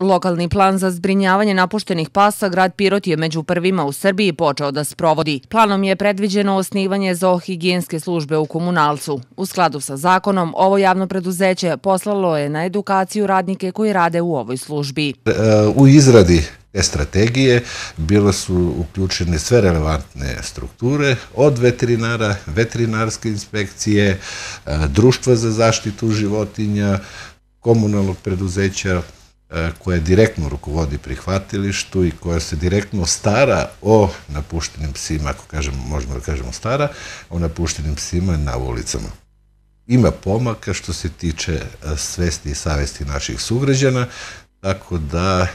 Lokalni plan za zbrinjavanje napuštenih pasa grad Pirot je među prvima u Srbiji počeo da sprovodi. Planom je predviđeno osnivanje zoohigijenske službe u komunalcu. U skladu sa zakonom, ovo javno preduzeće poslalo je na edukaciju radnike koji rade u ovoj službi. E, u izradi te strategije bile su uključene sve relevantne strukture od veterinara, veterinarske inspekcije, e, društva za zaštitu životinja, komunalnog preduzeća, E, koje direktno rukovodi prihvatilištu i koja se direktno stara o napuštenim psima, ako kažemo, možemo da kažemo stara, o napuštenim psima na ulicama. Ima pomaka što se tiče e, svesti i savesti naših sugrađana, tako da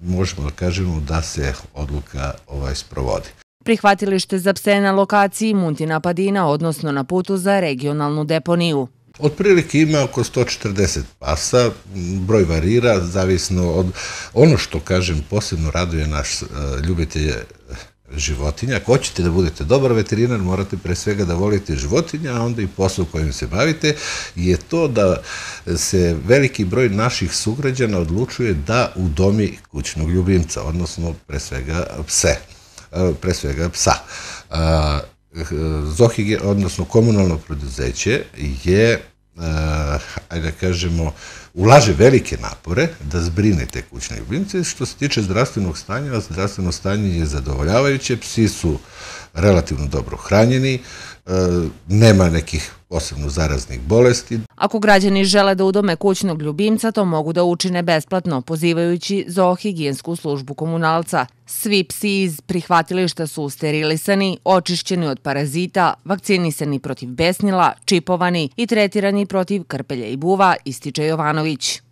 možemo da kažemo da se odluka ovaj sprovodi. Prihvatilište za pse na lokaciji Muntina Padina, odnosno na putu za regionalnu deponiju. Otprilike ima oko 140 pasa, broj varira, zavisno od... Ono što, kažem, posebno raduje naš e, ljubitelj e, životinja. Ako hoćete da budete dobar veterinar, morate pre svega da volite životinja, a onda i posao kojim se bavite, je to da se veliki broj naših sugrađana odlučuje da udomi kućnog ljubimca, odnosno pre svega pse e, pre svega psa. Eh, Zohige, odnosno komunalno preduzeće je eh, ajde da kažemo, ulaže velike napore da zbrine te kućne ljubimce. Što se tiče zdravstvenog stanja, zdravstveno stanje je zadovoljavajuće, psi su relativno dobro hranjeni, eh, nema nekih posebno zaraznih bolesti. Ako građani žele da udome kućnog ljubimca, to mogu da učine besplatno, pozivajući zoohigijensku službu komunalca. Svi psi iz prihvatilišta su sterilisani, očišćeni od parazita, vakcinisani protiv besnila, čipovani i tretirani protiv krpelja i buva, ističe Jovanović.